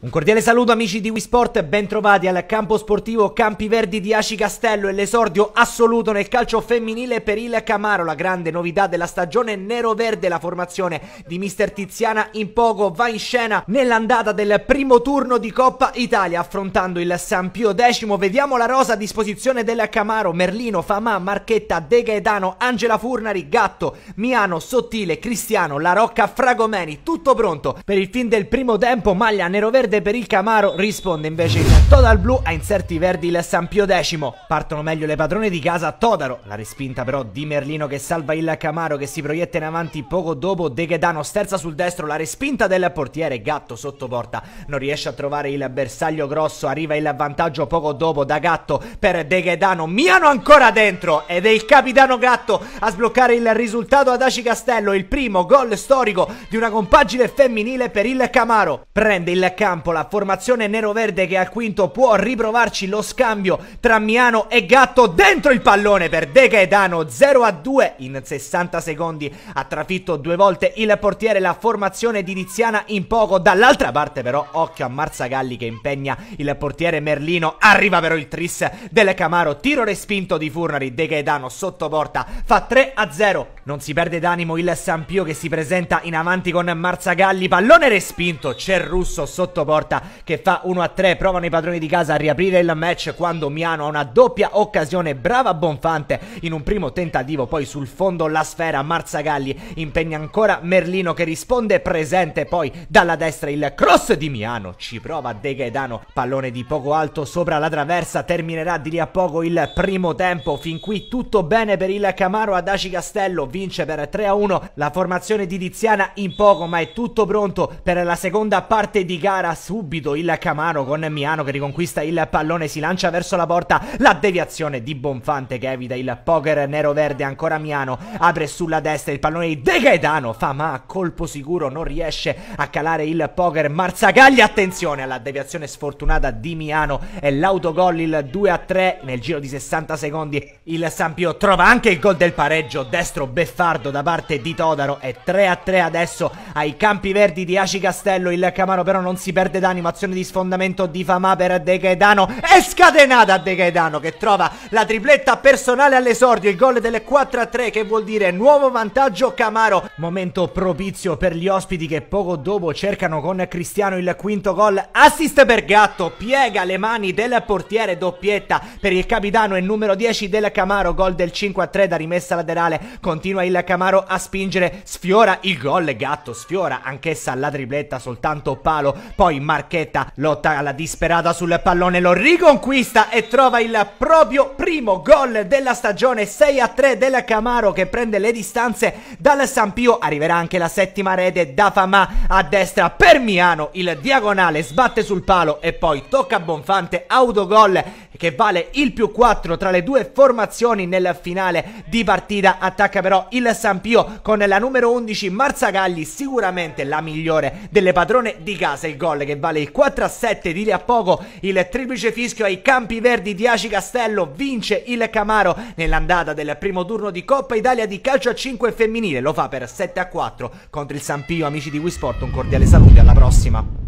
Un cordiale saluto amici di Wii Sport, bentrovati al campo sportivo Campi Verdi di Aci Castello e l'esordio assoluto nel calcio femminile per il Camaro, la grande novità della stagione nero-verde, la formazione di mister Tiziana in poco va in scena nell'andata del primo turno di Coppa Italia affrontando il San Pio X, vediamo la rosa a disposizione del Camaro, Merlino, Famà, Marchetta, De Gaetano, Angela Furnari, Gatto, Miano, Sottile, Cristiano, La Rocca, Fragomeni, tutto pronto per il fin del primo tempo, maglia nero-verde verde per il Camaro, risponde invece il Total Blue a inserti verdi il San Pio X. Partono meglio le padrone di casa a Todaro, la respinta però di Merlino che salva il Camaro che si proietta in avanti poco dopo De Chedano sterza sul destro, la respinta del portiere, Gatto sotto porta, non riesce a trovare il bersaglio grosso, arriva il vantaggio poco dopo da Gatto per De Chedano, Miano ancora dentro ed è il capitano Gatto a sbloccare il risultato ad Aci Castello, il primo gol storico di una compagine femminile per il Camaro. Prende il campo campo la formazione nero-verde che al quinto può riprovarci lo scambio tra Miano e Gatto dentro il pallone per De Gaetano 0 a 2 in 60 secondi ha trafitto due volte il portiere la formazione di Tiziana in poco dall'altra parte però occhio a Marzagalli che impegna il portiere Merlino arriva però il tris del Camaro tiro respinto di Furnari De Gaetano sotto porta fa 3 a 0 non si perde d'animo il Sampio che si presenta in avanti con Marzagalli pallone respinto c'è Russo sotto porta che fa 1-3. Provano i padroni di casa a riaprire il match quando Miano ha una doppia occasione. Brava Bonfante in un primo tentativo, poi sul fondo la sfera. Marzagalli impegna ancora Merlino che risponde presente. Poi dalla destra il cross di Miano. Ci prova De Gaedano. Pallone di poco alto sopra la traversa. Terminerà di lì a poco il primo tempo. Fin qui tutto bene per il Camaro ad Aci Castello. Vince per 3-1 la formazione di Tiziana in poco, ma è tutto pronto per la seconda parte di gara subito il Camaro con Miano che riconquista il pallone, si lancia verso la porta, la deviazione di Bonfante che evita il poker nero-verde, ancora Miano apre sulla destra il pallone di De Gaetano, fa ma a colpo sicuro non riesce a calare il poker, Marzagagli attenzione alla deviazione sfortunata di Miano e l'autogol il 2 a 3 nel giro di 60 secondi il Sampio trova anche il gol del pareggio, destro beffardo da parte di Todaro e 3 a 3 adesso ai campi verdi di Aci Castello, il Camaro però non si perde perde d'anima, di sfondamento di fama per De Gaetano e scatenata De Gaetano che trova la tripletta personale all'esordio, il gol delle 4 a 3 che vuol dire nuovo vantaggio Camaro, momento propizio per gli ospiti che poco dopo cercano con Cristiano il quinto gol, assist per Gatto, piega le mani del portiere, doppietta per il capitano e numero 10 del Camaro, gol del 5 a 3 da rimessa laterale, continua il Camaro a spingere, sfiora il gol, Gatto sfiora anch'essa la tripletta soltanto palo, poi Marchetta lotta alla disperata sul pallone, lo riconquista e trova il proprio primo gol della stagione 6 a 3 del Camaro che prende le distanze dal San Pio. Arriverà anche la settima rete da Famà a destra per Miano. Il diagonale sbatte sul palo e poi tocca a Bonfante, autogol che vale il più 4 tra le due formazioni nel finale di partita. Attacca però il San Pio con la numero 11 Marzagalli, sicuramente la migliore delle padrone di casa. Il gol che vale il 4 a 7 di lì a poco. Il triplice fischio ai Campi Verdi di Aci Castello vince il Camaro nell'andata del primo turno di Coppa Italia di calcio a 5 femminile. Lo fa per 7 a 4 contro il San Pio. Amici di Wii Sport, un cordiale saluto e alla prossima.